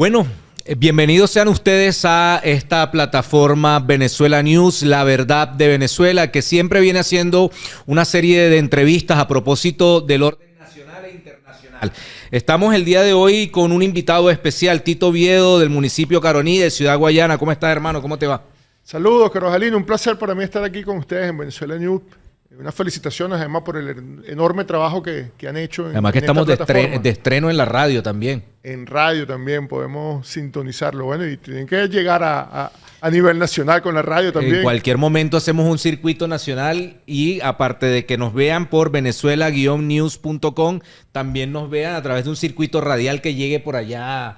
Bueno, eh, Bienvenidos sean ustedes a esta plataforma Venezuela News, la verdad de Venezuela, que siempre viene haciendo una serie de entrevistas a propósito del orden nacional e internacional. Estamos el día de hoy con un invitado especial, Tito Viedo, del municipio Caroní, de Ciudad Guayana. ¿Cómo estás, hermano? ¿Cómo te va? Saludos, Carojalino. Un placer para mí estar aquí con ustedes en Venezuela News. Unas felicitaciones además por el enorme trabajo que, han hecho. además que estamos de, estreno en la radio también. En radio también podemos sintonizarlo. Bueno, y tienen que llegar a, nivel nacional con la radio también. En cualquier momento hacemos un circuito nacional y aparte de que nos vean por venezuela-news.com, también nos vean a través de un circuito radial que llegue por allá.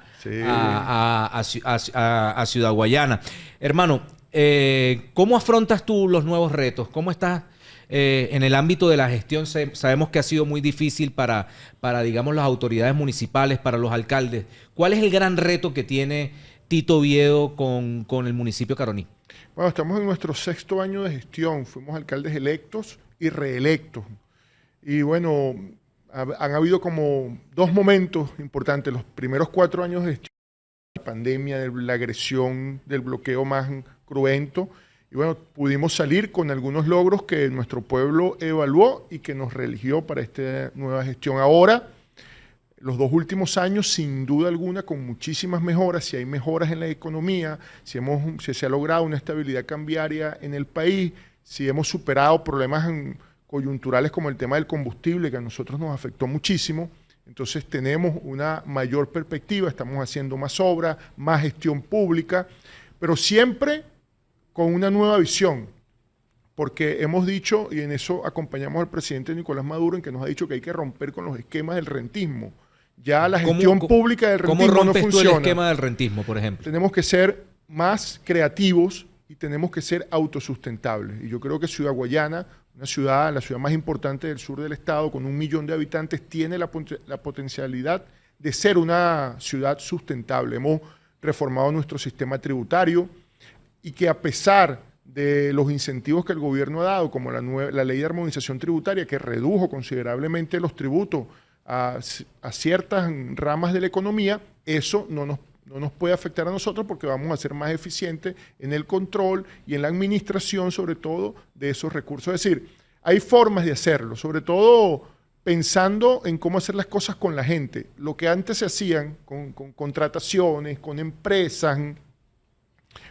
a, Ciudad Guayana. Hermano, eh, ¿cómo afrontas tú los nuevos retos? ¿Cómo estás eh, en el ámbito de la gestión? sabemos que ha sido muy difícil para, para, digamos, las autoridades municipales, para los alcaldes. ¿Cuál es el gran reto que tiene Tito Viedo con, el municipio Caroní? Bueno, estamos en nuestro sexto año de gestión. Fuimos alcaldes electos y reelectos. Y bueno, han habido como dos momentos importantes. Los primeros cuatro años de gestión, la pandemia, la agresión, del bloqueo más y bueno, pudimos salir con algunos logros que nuestro pueblo evaluó y que nos religió para esta nueva gestión. Ahora, los dos últimos años, sin duda alguna, con muchísimas mejoras, si hay mejoras en la economía, si, hemos, si se ha logrado una estabilidad cambiaria en el país, si hemos superado problemas coyunturales como el tema del combustible, que a nosotros nos afectó muchísimo, entonces tenemos una mayor perspectiva, estamos haciendo más obras, más gestión pública, pero siempre con una nueva visión, porque hemos dicho, y en eso acompañamos al presidente Nicolás Maduro, en que nos ha dicho que hay que romper con los esquemas del rentismo. Ya la gestión pública del rentismo no funciona. el esquema del rentismo, por ejemplo? Tenemos que ser más creativos y tenemos que ser autosustentables. Y yo creo que Ciudad Guayana, una ciudad, la ciudad más importante del sur del estado, con un millón de habitantes, tiene la, la potencialidad de ser una ciudad sustentable. Hemos reformado nuestro sistema tributario, y que a pesar de los incentivos que el gobierno ha dado, como la, la ley de armonización tributaria, que redujo considerablemente los tributos a, ciertas ramas de la economía, eso no nos, puede afectar a nosotros porque vamos a ser más eficientes en el control y en la administración, sobre todo, de esos recursos. Es decir, hay formas de hacerlo, sobre todo pensando en cómo hacer las cosas con la gente. Lo que antes se hacían con contrataciones, con empresas,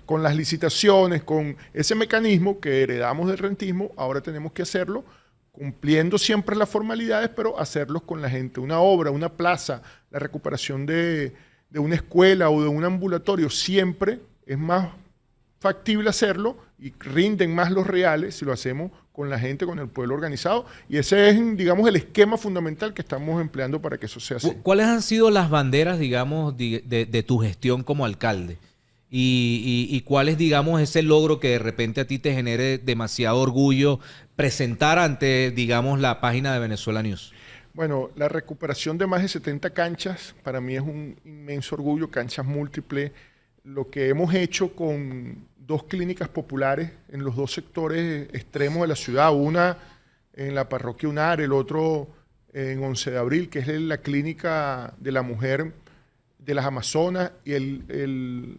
con las licitaciones, con ese mecanismo que heredamos del rentismo, ahora tenemos que hacerlo cumpliendo siempre las formalidades, pero hacerlos con la gente. Una obra, una plaza, la recuperación de, una escuela o de un ambulatorio, siempre es más factible hacerlo y rinden más los reales si lo hacemos con la gente, con el pueblo organizado. Y ese es, digamos, el esquema fundamental que estamos empleando para que eso sea así. ¿Cuáles han sido las banderas, digamos, de tu gestión como alcalde? y, cuál es, digamos, ese logro que de repente a ti te genere demasiado orgullo presentar ante, digamos, la página de Venezuela News? Bueno, la recuperación de más de 70 canchas para mí es un inmenso orgullo, canchas múltiples. Lo que hemos hecho con dos clínicas populares en los dos sectores extremos de la ciudad, una en la parroquia UNAR, el otro en 11 de abril, que es la clínica de la mujer de las Amazonas y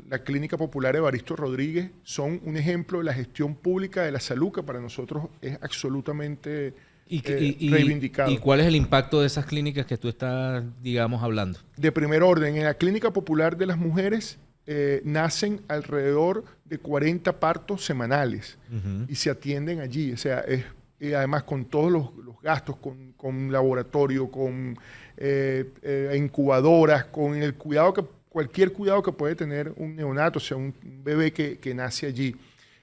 la Clínica Popular Evaristo Rodríguez son un ejemplo de la gestión pública de la salud que para nosotros es absolutamente eh, ¿Y, y, reivindicado. ¿Y cuál es el impacto de esas clínicas que tú estás, digamos, hablando? De primer orden, en la Clínica Popular de las Mujeres eh, nacen alrededor de 40 partos semanales y se atienden allí. O sea, es, además con todos los, gastos, con, con laboratorio, con eh, eh, incubadoras, con el cuidado que cualquier cuidado que puede tener un neonato, o sea, un bebé que, nace allí.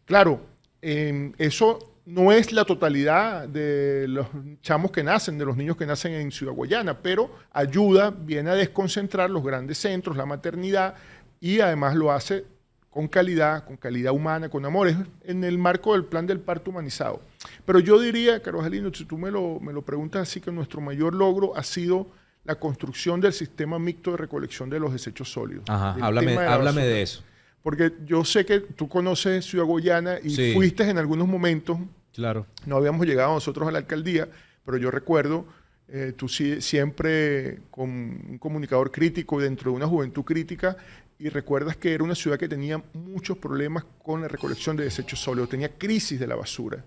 Claro, em, eso no es la totalidad de los chamos que nacen, de los niños que nacen en Ciudad Guayana, pero ayuda, viene a desconcentrar los grandes centros, la maternidad, y además lo hace con calidad, con calidad humana, con amor, es en el marco del plan del parto humanizado. Pero yo diría, Carlos Alino, si tú me lo, me lo preguntas así, que nuestro mayor logro ha sido la construcción del sistema mixto de recolección de los desechos sólidos. Ajá, háblame, de, háblame de, eso. Porque yo sé que tú conoces Ciudad Goyana y fuiste en algunos momentos. Claro. No habíamos llegado nosotros a la alcaldía, pero yo recuerdo eh, tú siempre con un comunicador crítico dentro de una juventud crítica y recuerdas que era una ciudad que tenía muchos problemas con la recolección de desechos sólidos, tenía crisis de la basura.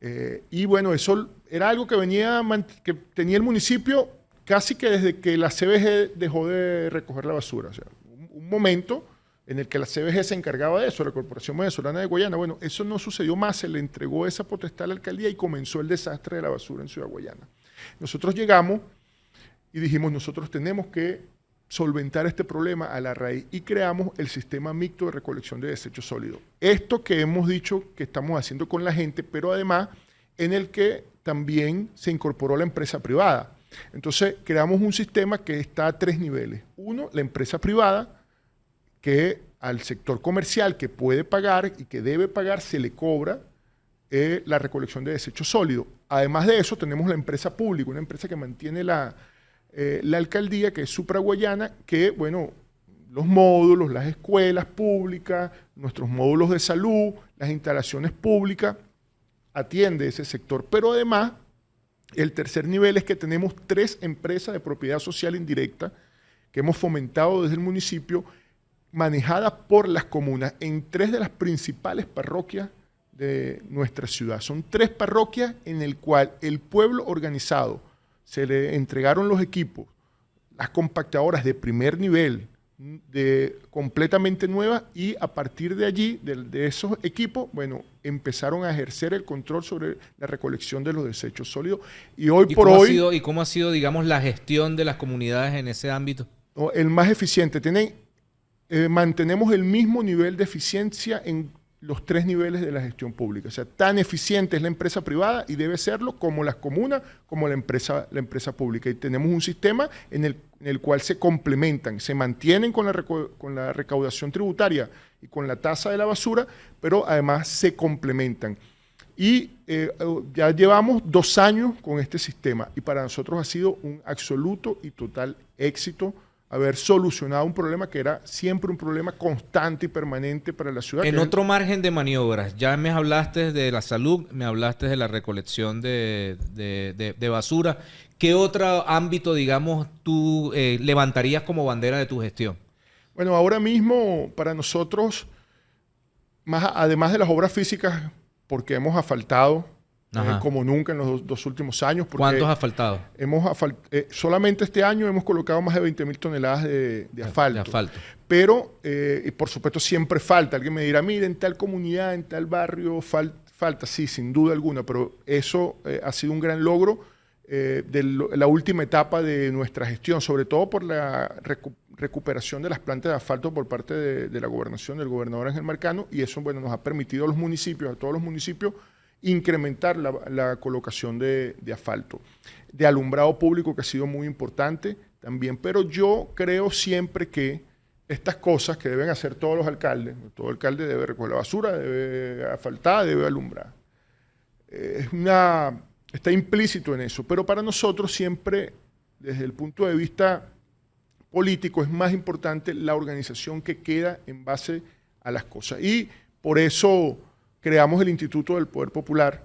Eh, y bueno, eso era algo que, venía, que tenía el municipio casi que desde que la CBG dejó de recoger la basura. O sea, un, momento en el que la CBG se encargaba de eso, la Corporación Venezolana de Guayana. Bueno, eso no sucedió más, se le entregó esa potestad a la alcaldía y comenzó el desastre de la basura en Ciudad Guayana. Nosotros llegamos y dijimos, nosotros tenemos que solventar este problema a la raíz y creamos el sistema mixto de recolección de desechos sólidos. Esto que hemos dicho que estamos haciendo con la gente, pero además en el que también se incorporó la empresa privada entonces, creamos un sistema que está a tres niveles. Uno, la empresa privada, que al sector comercial que puede pagar y que debe pagar, se le cobra eh, la recolección de desechos sólidos. Además de eso, tenemos la empresa pública, una empresa que mantiene eh, la, alcaldía, que es supraguayana, que, bueno, los módulos, las escuelas públicas, nuestros módulos de salud, las instalaciones públicas, atiende ese sector, pero además el tercer nivel es que tenemos tres empresas de propiedad social indirecta que hemos fomentado desde el municipio, manejadas por las comunas en tres de las principales parroquias de nuestra ciudad. Son tres parroquias en el cual el pueblo organizado se le entregaron los equipos, las compactadoras de primer nivel, completamente nueva y a partir de allí, de, esos equipos, bueno, empezaron a ejercer el control sobre la recolección de los desechos sólidos. Y hoy por hoy... ¿Y cómo ha sido, digamos, la gestión de las comunidades en ese ámbito? el más eficiente. Eh, mantenemos el mismo nivel de eficiencia en los tres niveles de la gestión pública. O sea, tan eficiente es la empresa privada y debe serlo como las comunas, como la empresa, la empresa pública. Y tenemos un sistema en el, cual se complementan, se mantienen con la, con la recaudación tributaria y con la tasa de la basura, pero además se complementan. Y eh, ya llevamos dos años con este sistema y para nosotros ha sido un absoluto y total éxito haber solucionado un problema que era siempre un problema constante y permanente para la ciudad. En otro margen de maniobras, ya me hablaste de la salud, me hablaste de la recolección de, basura. ¿Qué otro ámbito, digamos, tú eh, levantarías como bandera de tu gestión? Bueno, ahora mismo para nosotros, más, además de las obras físicas, porque hemos asfaltado, eh, como nunca en los dos, últimos años. ¿Cuántos asfaltados? Hemos eh, solamente este año hemos colocado más de 20 mil toneladas de, asfalto. de, asfalto. Pero, eh, y por supuesto, siempre falta. Alguien me dirá, miren en tal comunidad, en tal barrio, falta. Sí, sin duda alguna, pero eso ha sido un gran logro de la última etapa de nuestra gestión, sobre todo por la recuperación de las plantas de asfalto por parte de, la gobernación del gobernador Ángel Marcano, y eso bueno, nos ha permitido a los municipios, a todos los municipios, incrementar la, colocación de, asfalto, de alumbrado público que ha sido muy importante también, pero yo creo siempre que estas cosas que deben hacer todos los alcaldes, todo alcalde debe recoger la basura, debe asfaltar, debe alumbrar. Eh, es una, está implícito en eso, pero para nosotros siempre, desde el punto de vista político, es más importante la organización que queda en base a las cosas. Y por eso creamos el Instituto del Poder Popular.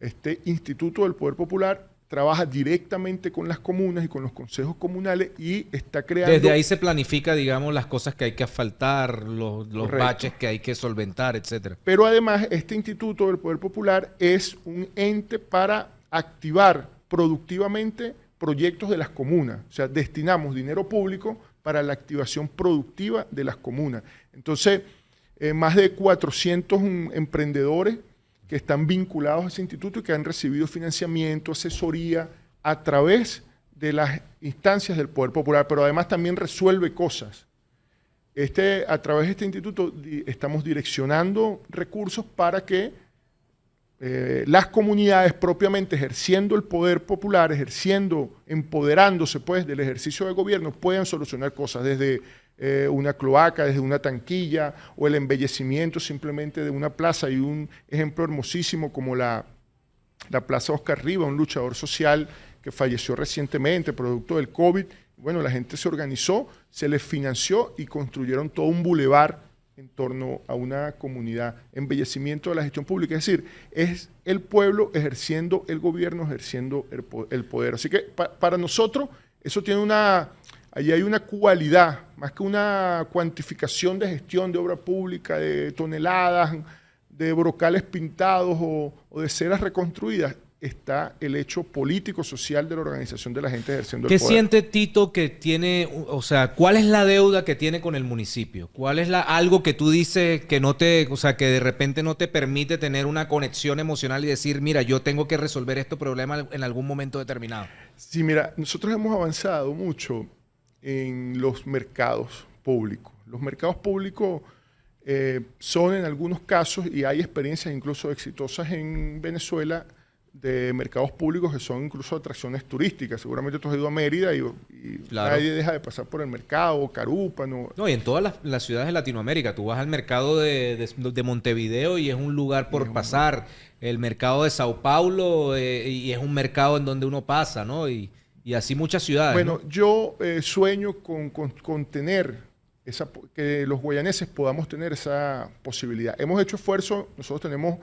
Este Instituto del Poder Popular trabaja directamente con las comunas y con los consejos comunales y está creando... Desde ahí se planifica, digamos, las cosas que hay que asfaltar, los, los baches que hay que solventar, etc. Pero además, este Instituto del Poder Popular es un ente para activar productivamente proyectos de las comunas. O sea, destinamos dinero público para la activación productiva de las comunas. Entonces, eh, más de 400 mm, emprendedores que están vinculados a ese instituto y que han recibido financiamiento, asesoría a través de las instancias del Poder Popular, pero además también resuelve cosas. Este, a través de este instituto estamos direccionando recursos para que eh, las comunidades propiamente ejerciendo el poder popular, ejerciendo, empoderándose pues del ejercicio de gobierno, puedan solucionar cosas desde eh, una cloaca, desde una tanquilla, o el embellecimiento simplemente de una plaza. Hay un ejemplo hermosísimo como la, la Plaza Oscar Riva, un luchador social que falleció recientemente producto del COVID. Bueno, la gente se organizó, se les financió y construyeron todo un bulevar en torno a una comunidad, embellecimiento de la gestión pública. Es decir, es el pueblo ejerciendo el gobierno, ejerciendo el poder. Así que para nosotros eso tiene una Allí hay una cualidad, más que una cuantificación de gestión de obra pública, de toneladas, de brocales pintados o, de ceras reconstruidas está el hecho político social de la organización de la gente ejerciendo el poder. siente Tito que tiene, o sea, cuál es la deuda que tiene con el municipio? ¿Cuál es algo que tú dices que no te, o sea, que de repente no te permite tener una conexión emocional y decir, mira, yo tengo que resolver este problema en algún momento determinado? Sí, mira, nosotros hemos avanzado mucho en los mercados públicos. Los mercados públicos eh, son en algunos casos, y hay experiencias incluso exitosas en Venezuela, de mercados públicos que son incluso atracciones turísticas. Seguramente tú has ido a Mérida y, nadie deja de pasar por el mercado, Carúpano. No, y en todas las, ciudades de Latinoamérica. Tú vas al mercado de, Montevideo y es un lugar por pasar. El mercado de Sao Paulo eh, y es un mercado en donde uno pasa, ¿no? y así muchas ciudades. Bueno, yo eh, sueño con, tener esa, que los guayaneses podamos tener esa posibilidad. Hemos hecho esfuerzos, nosotros tenemos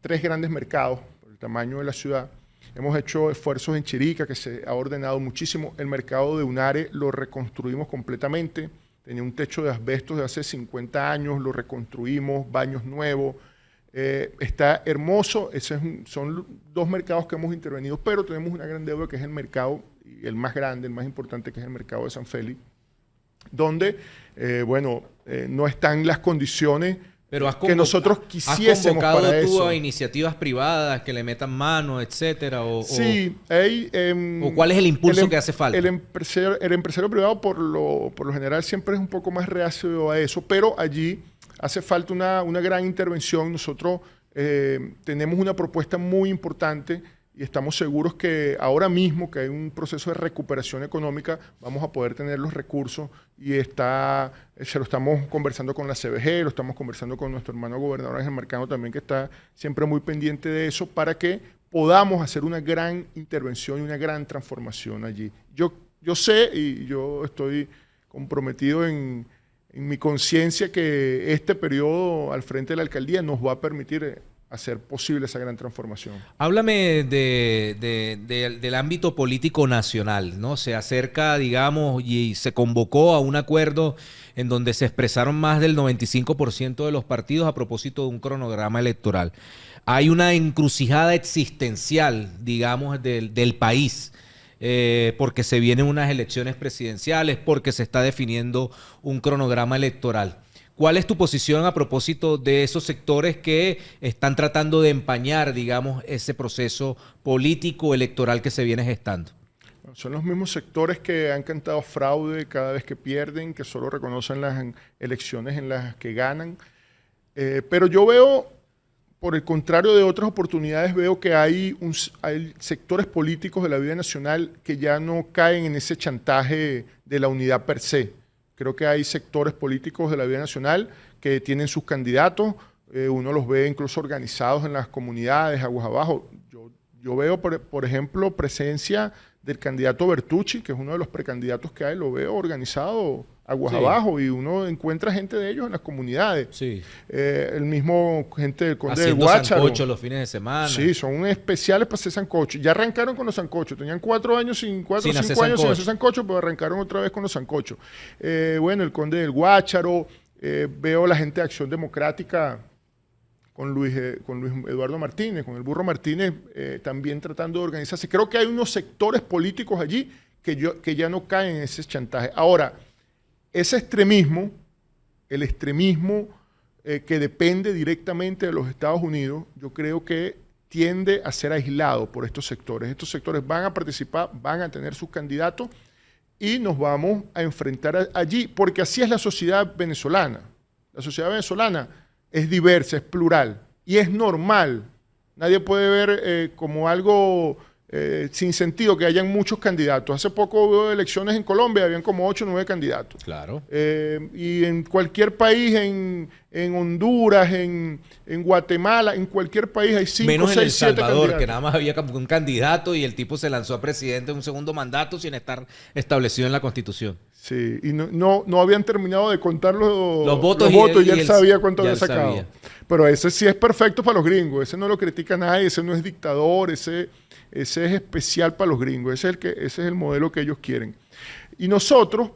tres grandes mercados por el tamaño de la ciudad. Hemos hecho esfuerzos en Chirica, que se ha ordenado muchísimo. El mercado de Unare lo reconstruimos completamente. Tenía un techo de asbestos de hace 50 años, lo reconstruimos, baños nuevos, eh, está hermoso, Esos son dos mercados que hemos intervenido, pero tenemos una gran deuda que es el mercado, el más grande, el más importante, que es el mercado de San Félix, donde, eh, bueno, eh, no están las condiciones que nosotros quisiésemos ¿Has convocado para tú iniciativas privadas que le metan mano, etcétera? O, sí. Em, o, cuál es el impulso em, que hace falta? El empresario, el empresario privado, por lo, por lo general, siempre es un poco más reacio a eso, pero allí hace falta una, gran intervención. Nosotros eh, tenemos una propuesta muy importante y estamos seguros que ahora mismo que hay un proceso de recuperación económica, vamos a poder tener los recursos y está, eh, se lo estamos conversando con la CBG, lo estamos conversando con nuestro hermano gobernador Ángel Marcano también, que está siempre muy pendiente de eso, para que podamos hacer una gran intervención y una gran transformación allí. Yo, yo sé y yo estoy comprometido en en mi conciencia que este periodo al frente de la alcaldía nos va a permitir eh, hacer posible esa gran transformación. Háblame del ámbito político nacional, ¿no? Se acerca, digamos, y se convocó a un acuerdo en donde se expresaron más del 95% de los partidos a propósito de un cronograma electoral. Hay una encrucijada existencial, digamos, del, del país eh, porque se vienen unas elecciones presidenciales, porque se está definiendo un cronograma electoral. ¿Cuál es tu posición a propósito de esos sectores que están tratando de empañar, digamos, ese proceso político electoral que se viene gestando? Son los mismos sectores que han cantado fraude cada vez que pierden, que solo reconocen las elecciones en las que ganan. Eh, pero yo veo por el contrario de otras oportunidades, veo que hay, un, sectores políticos de la vida nacional que ya no caen en ese chantaje de la unidad per se. Creo que hay sectores políticos de la vida nacional que tienen sus candidatos, eh, uno los ve incluso organizados en las comunidades, aguas abajo. Yo, veo, por, ejemplo, presencia del candidato Bertucci, que es uno de los precandidatos que hay, lo veo organizado aguas abajo y uno encuentra gente de ellos en las comunidades. Sí. Eh, el mismo gente del Conde Haciendo Guácharo. los fines de semana. Sí, son especiales para hacer sancocho. Ya arrancaron con los sancochos. Tenían cuatro años sin cuatro años sin hacer sancocho, pero pues arrancaron otra vez con los sancochos. Eh, bueno, el Conde del Guácharo. Eh, veo la gente de Acción Democrática con Luis, con Luis Eduardo Martínez, con el Burro Martínez, también tratando de organizarse. Creo que hay unos sectores políticos allí que, yo, que ya no caen en ese chantaje. Ahora, ese extremismo, el extremismo eh, que depende directamente de los Estados Unidos, yo creo que tiende a ser aislado por estos sectores. Estos sectores van a participar, van a tener sus candidatos y nos vamos a enfrentar allí, porque así es la sociedad venezolana. La sociedad venezolana es diversa, es plural y es normal. Nadie puede ver eh, como algo eh, sin sentido que hayan muchos candidatos. Hace poco hubo elecciones en Colombia, habían como 8 o 9 candidatos. Claro. Eh, y en cualquier país, en, en Honduras, en, en, Guatemala, en cualquier país hay 5 Menos en El Salvador, candidatos. que nada más había un candidato y el tipo se lanzó a presidente en un segundo mandato sin estar establecido en la Constitución. Sí, y no, no, habían terminado de contar los, los votos, y, votos él, sabía cuánto había sacado. Pero ese sí es perfecto para los gringos, ese no lo critica nadie, ese no es dictador, ese ese es especial para los gringos, ese es el, que, ese es el modelo que ellos quieren. Y nosotros,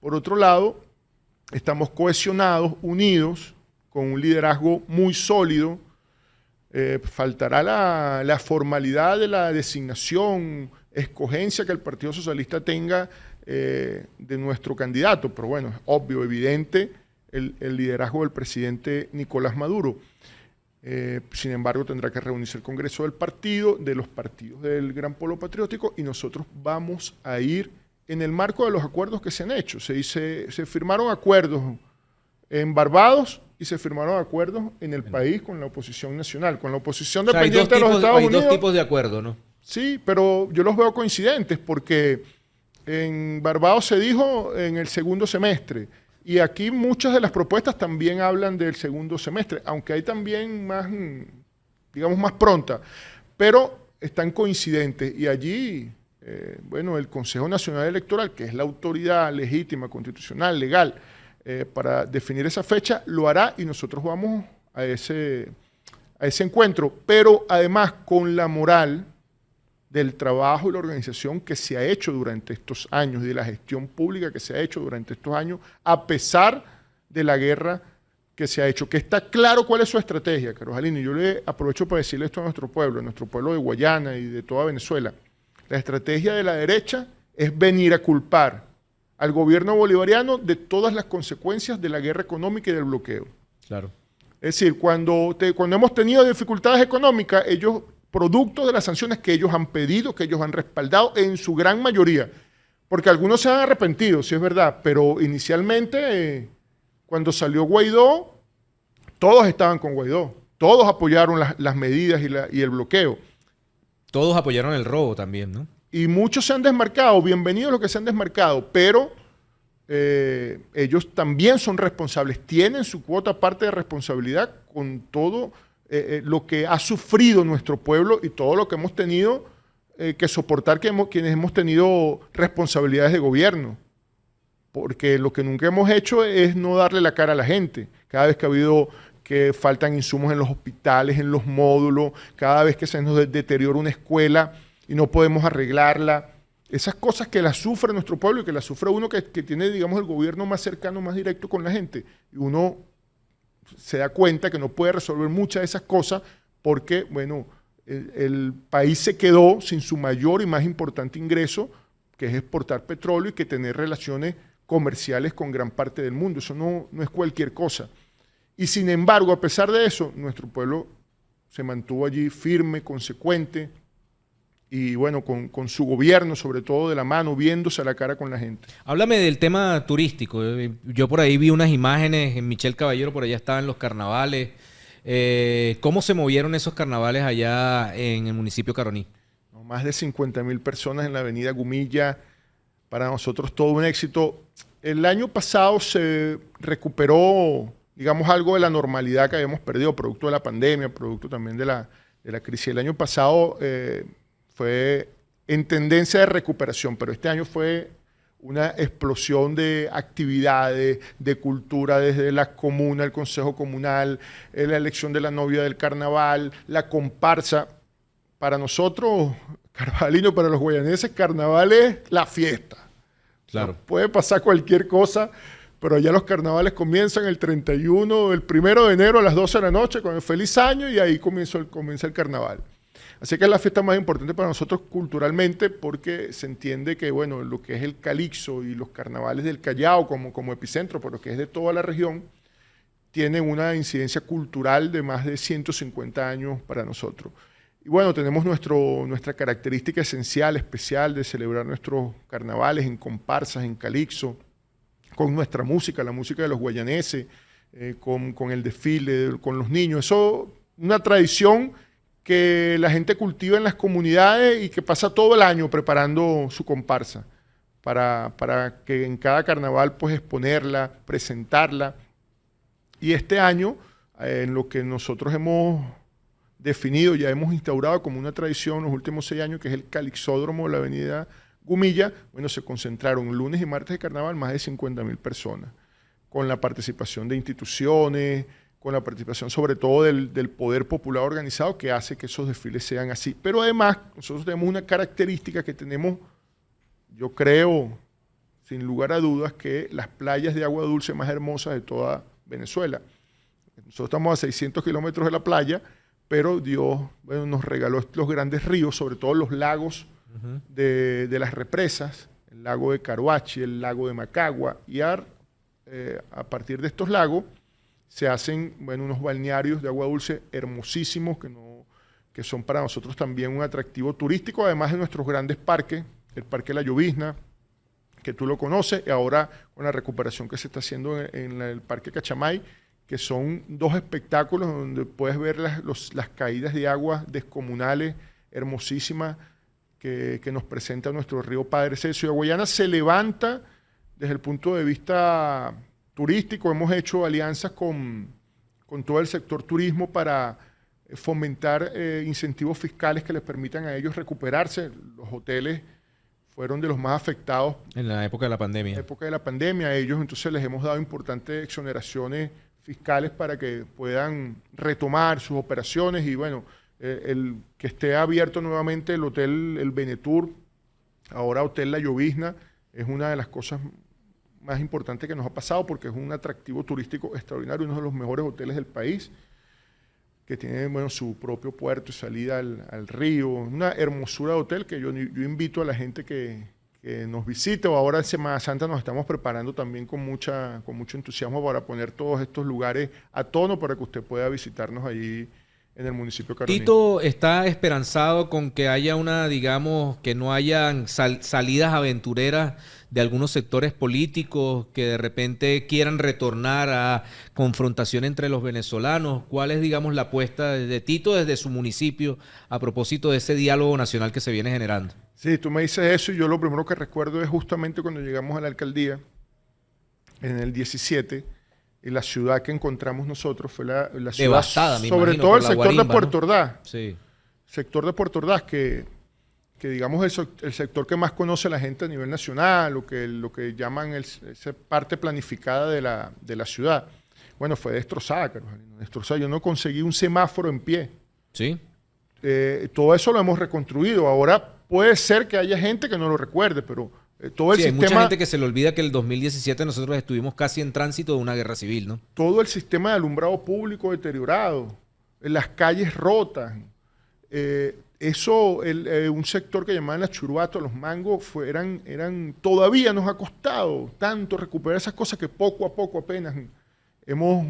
por otro lado, estamos cohesionados, unidos, con un liderazgo muy sólido. Eh, faltará la, formalidad de la designación, escogencia que el Partido Socialista tenga eh, de nuestro candidato, pero bueno, es obvio, evidente el liderazgo del presidente Nicolás Maduro. Eh, sin embargo, tendrá que reunirse el Congreso del Partido, de los partidos del Gran Polo Patriótico, y nosotros vamos a ir en el marco de los acuerdos que se han hecho. Se, se, firmaron acuerdos en Barbados y se firmaron acuerdos en el país con la oposición nacional, con la oposición dependiente de los Estados Unidos. Hay dos tipos de acuerdos, ¿no? Sí, pero yo los veo coincidentes porque en Barbados se dijo en el segundo semestre, y aquí muchas de las propuestas también hablan del segundo semestre, aunque hay también más, mm, digamos, más pronta, pero están coincidentes y allí, eh, bueno, el Consejo Nacional Electoral, que es la autoridad legítima, constitucional, legal, eh, para definir esa fecha, lo hará y nosotros vamos a ese, a ese encuentro, pero además con la moral del trabajo y la organización que se ha hecho durante estos años de la gestión pública que se ha hecho durante estos años, a pesar de la guerra que se ha hecho, que está claro cuál es su estrategia, carolino Y yo le aprovecho para decirle esto a nuestro pueblo, a nuestro pueblo de Guayana y de toda Venezuela. La estrategia de la derecha es venir a culpar al gobierno bolivariano de todas las consecuencias de la guerra económica y del bloqueo. Claro. Es decir, cuando, cuando hemos tenido dificultades económicas, ellos producto de las sanciones que ellos han pedido, que ellos han respaldado en su gran mayoría. Porque algunos se han arrepentido, si es verdad, pero inicialmente, eh, cuando salió Guaidó, todos estaban con Guaidó, todos apoyaron las, medidas y, el bloqueo. Todos apoyaron el robo también, ¿no? Y muchos se han desmarcado, bienvenidos los que se han desmarcado, pero eh, ellos también son responsables, tienen su cuota parte de responsabilidad con todo eh, eh, lo que ha sufrido nuestro pueblo y todo lo que hemos tenido eh, que soportar que quienes hemos tenido responsabilidades de gobierno. Porque lo que nunca hemos hecho es no darle la cara a la gente. Cada vez que ha habido que faltan insumos en los hospitales, en los módulos, cada vez que se nos deteriora una escuela y no podemos arreglarla. Esas cosas que las sufre nuestro pueblo y que las sufre uno que, que tiene, digamos, el gobierno más cercano, más directo con la gente. Y uno se da cuenta que no puede resolver muchas de esas cosas porque, bueno, el, país se quedó sin su mayor y más importante ingreso, que es exportar petróleo y que tener relaciones comerciales con gran parte del mundo. Eso no, no es cualquier cosa. Y sin embargo, a pesar de eso, nuestro pueblo se mantuvo allí firme, consecuente, y bueno, con, su gobierno, sobre todo de la mano, viéndose a la cara con la gente. Háblame del tema turístico. Eh, yo por ahí vi unas imágenes, en Michel Caballero por allá estaban los carnavales. Eh, ¿Cómo se movieron esos carnavales allá en el municipio Caroní? más de 50 mil personas en la avenida Gumilla. Para nosotros todo un éxito. El año pasado se recuperó, digamos, algo de la normalidad que habíamos perdido, producto de la pandemia, producto también de la, crisis. El año pasado... Eh, fue en tendencia de recuperación, pero este año fue una explosión de actividades, de cultura, desde la comuna, el consejo comunal, eh, la elección de la novia del carnaval, la comparsa. Para nosotros, carnavalinos, para los guayaneses, carnaval es la fiesta. Claro. puede pasar cualquier cosa, pero ya los carnavales comienzan el 31, el primero de enero a las 12 de la noche con el feliz año y ahí comienza el carnaval. Así que es la fiesta más importante para nosotros culturalmente porque se entiende que, bueno, lo que es el calixo y los carnavales del Callao como, como epicentro, pero que es de toda la región, tiene una incidencia cultural de más de 150 años para nosotros. Y bueno, tenemos nuestro, nuestra característica esencial, especial de celebrar nuestros carnavales en comparsas, en calixo, con nuestra música, la música de los guayaneses, eh, con, el desfile, con los niños. Eso, una tradición que la gente cultiva en las comunidades y que pasa todo el año preparando su comparsa para, para que en cada carnaval pues exponerla, presentarla. Y este año, eh, en lo que nosotros hemos definido, ya hemos instaurado como una tradición los últimos seis años, que es el calixódromo de la avenida Gumilla, bueno, se concentraron lunes y martes de carnaval más de 50.000 personas, con la participación de instituciones, con la participación sobre todo del, poder popular organizado que hace que esos desfiles sean así. Pero además, nosotros tenemos una característica que tenemos, yo creo, sin lugar a dudas, que las playas de agua dulce más hermosas de toda Venezuela. Nosotros estamos a 600 kilómetros de la playa, pero Dios nos regaló los grandes ríos, sobre todo los lagos de, las represas, el lago de Caruachi, el lago de Macagua, y eh, a partir de estos lagos, se hacen bueno, unos balnearios de agua dulce hermosísimos que, no, que son para nosotros también un atractivo turístico, además de nuestros grandes parques, el Parque La Llovizna, que tú lo conoces, y ahora con la recuperación que se está haciendo en, el Parque Cachamay, que son dos espectáculos donde puedes ver las, las caídas de agua descomunales, hermosísimas, que, nos presenta nuestro río Padre Celso. Y Guayana se levanta desde el punto de vista turístico, hemos hecho alianzas con, con todo el sector turismo para eh, fomentar eh, incentivos fiscales que les permitan a ellos recuperarse. Los hoteles fueron de los más afectados. En la época de la pandemia. época de la pandemia, ellos entonces les hemos dado importantes exoneraciones fiscales para que puedan retomar sus operaciones y bueno, eh, el que esté abierto nuevamente el hotel, el Benetur, ahora Hotel La Llovizna, es una de las cosas más importante que nos ha pasado porque es un atractivo turístico extraordinario, uno de los mejores hoteles del país, que tiene bueno, su propio puerto y salida al, río, una hermosura de hotel que yo, yo invito a la gente que, nos visite o ahora en Semana Santa nos estamos preparando también con, mucha, con mucho entusiasmo para poner todos estos lugares a tono para que usted pueda visitarnos allí en el municipio Tito está esperanzado con que haya una, digamos, que no hayan salidas aventureras de algunos sectores políticos que de repente quieran retornar a confrontación entre los venezolanos. ¿Cuál es, digamos, la apuesta de Tito desde su municipio a propósito de ese diálogo nacional que se viene generando? Sí, tú me dices eso y yo lo primero que recuerdo es justamente cuando llegamos a la alcaldía en el 17 y la ciudad que encontramos nosotros fue la, ciudad, Devastada, sobre todo el sector de Puerto Ordaz. Sí. Sector de Puerto Ordaz, que, que digamos es el, sector que más conoce la gente a nivel nacional, lo que, lo que llaman esa parte planificada de la, ciudad. Bueno, fue destrozada, destrozada. Yo no conseguí un semáforo en pie. Sí. Eh, todo eso lo hemos reconstruido. Ahora puede ser que haya gente que no lo recuerde, pero eh, todo el hay mucha gente que se le olvida que el 2017 nosotros estuvimos casi en tránsito de una guerra civil, ¿no? Todo el sistema de alumbrado público deteriorado, eh, las calles rotas. Eh, eso, un sector que llamaban las churubatos, los mangos, eran, todavía nos ha costado tanto recuperar esas cosas que poco a poco apenas hemos,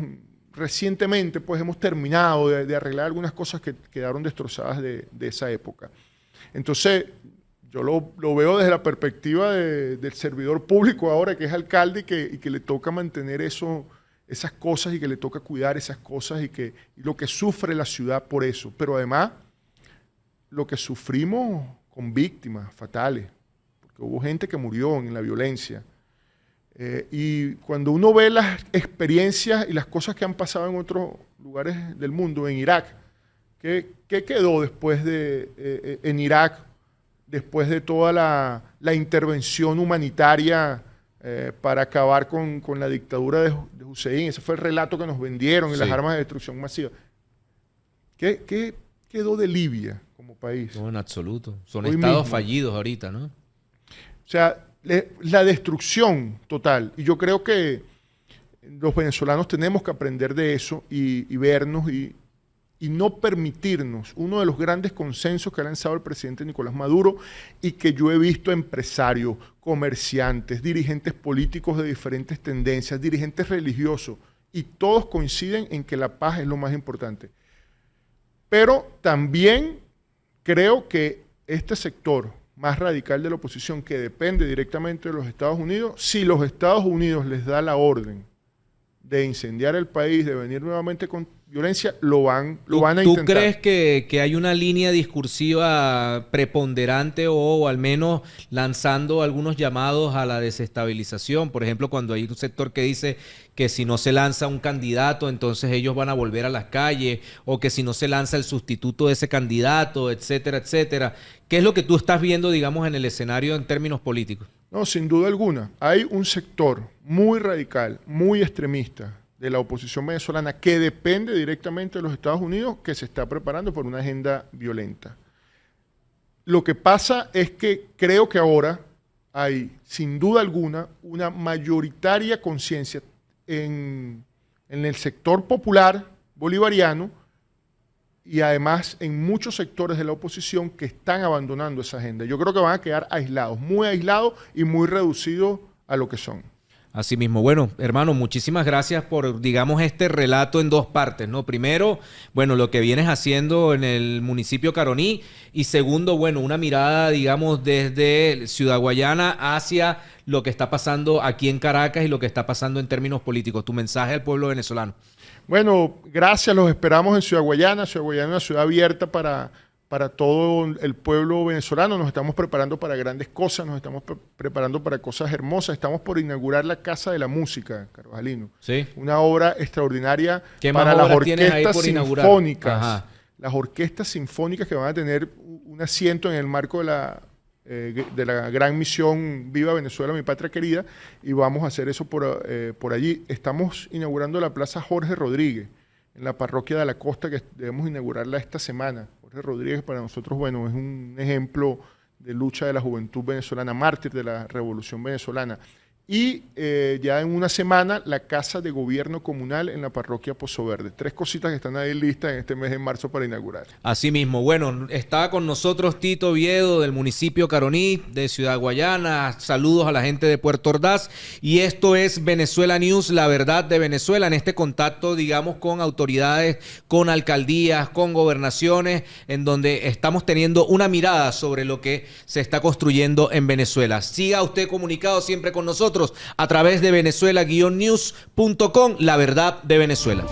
recientemente, pues hemos terminado de, arreglar algunas cosas que quedaron destrozadas de, de esa época. Entonces, yo lo, veo desde la perspectiva del servidor público ahora que es alcalde y que, le toca mantener eso, esas cosas y que le toca cuidar esas cosas y, que, lo que sufre la ciudad por eso. Pero además, lo que sufrimos con víctimas fatales, porque hubo gente que murió en la violencia. Eh, y cuando uno ve las experiencias y las cosas que han pasado en otros lugares del mundo, en Irak, ¿qué, quedó después de eh, eh, en Irak después de toda la, intervención humanitaria eh, para acabar con, la dictadura de, Hussein. Ese fue el relato que nos vendieron y las armas de destrucción masiva. ¿Qué, quedó de Libia como país? No, en absoluto. Son estados fallidos ahorita, ¿no? O sea, la destrucción total. Y yo creo que los venezolanos tenemos que aprender de eso y vernos y, y no permitirnos uno de los grandes consensos que ha lanzado el presidente Nicolás Maduro y que yo he visto empresarios, comerciantes, dirigentes políticos de diferentes tendencias, dirigentes religiosos, y todos coinciden en que la paz es lo más importante. Pero también creo que este sector más radical de la oposición, que depende directamente de los Estados Unidos, si los Estados Unidos les da la orden de incendiar el país, de venir nuevamente con violencia, lo van, lo van a intentar. ¿Tú crees que, hay una línea discursiva preponderante o, o, al menos lanzando algunos llamados a la desestabilización? Por ejemplo, cuando hay un sector que dice que si no se lanza un candidato, entonces ellos van a volver a las calles, o que si no se lanza el sustituto de ese candidato, etcétera, etcétera. ¿Qué es lo que tú estás viendo, digamos, en el escenario en términos políticos? No, sin duda alguna. Hay un sector muy radical, muy extremista de la oposición venezolana que depende directamente de los Estados Unidos que se está preparando por una agenda violenta. Lo que pasa es que creo que ahora hay, sin duda alguna, una mayoritaria conciencia en, en el sector popular bolivariano y además en muchos sectores de la oposición que están abandonando esa agenda. Yo creo que van a quedar aislados, muy aislados y muy reducidos a lo que son. Así mismo. Bueno, hermano, muchísimas gracias por, digamos, este relato en dos partes, ¿no? Primero, bueno, lo que vienes haciendo en el municipio Caroní y segundo, bueno, una mirada, digamos, desde Ciudad Guayana hacia lo que está pasando aquí en Caracas y lo que está pasando en términos políticos. Tu mensaje al pueblo venezolano. Bueno, gracias, los esperamos en Ciudad Guayana. Ciudad Guayana es una ciudad abierta para, para todo el pueblo venezolano. Nos estamos preparando para grandes cosas, nos estamos preparando para cosas hermosas. Estamos por inaugurar la Casa de la Música, Carvajalino. Sí. Una obra extraordinaria para las orquestas sinfónicas. Las orquestas sinfónicas que van a tener un asiento en el marco de la eh, de la gran misión Viva Venezuela, mi patria querida, y vamos a hacer eso por, eh, por allí. Estamos inaugurando la Plaza Jorge Rodríguez, en la parroquia de la costa, que debemos inaugurarla esta semana. Jorge Rodríguez para nosotros, bueno, es un ejemplo de lucha de la juventud venezolana, mártir de la revolución venezolana. Y eh, ya en una semana, la Casa de Gobierno Comunal en la parroquia Pozo Verde. Tres cositas que están ahí listas en este mes de marzo para inaugurar. Así mismo. Bueno, está con nosotros Tito Viedo del municipio Caroní, de Ciudad Guayana. Saludos a la gente de Puerto Ordaz. Y esto es Venezuela News, la verdad de Venezuela, en este contacto, digamos, con autoridades, con alcaldías, con gobernaciones, en donde estamos teniendo una mirada sobre lo que se está construyendo en Venezuela. Siga usted comunicado siempre con nosotros a través de venezuela-news.com, la verdad de Venezuela.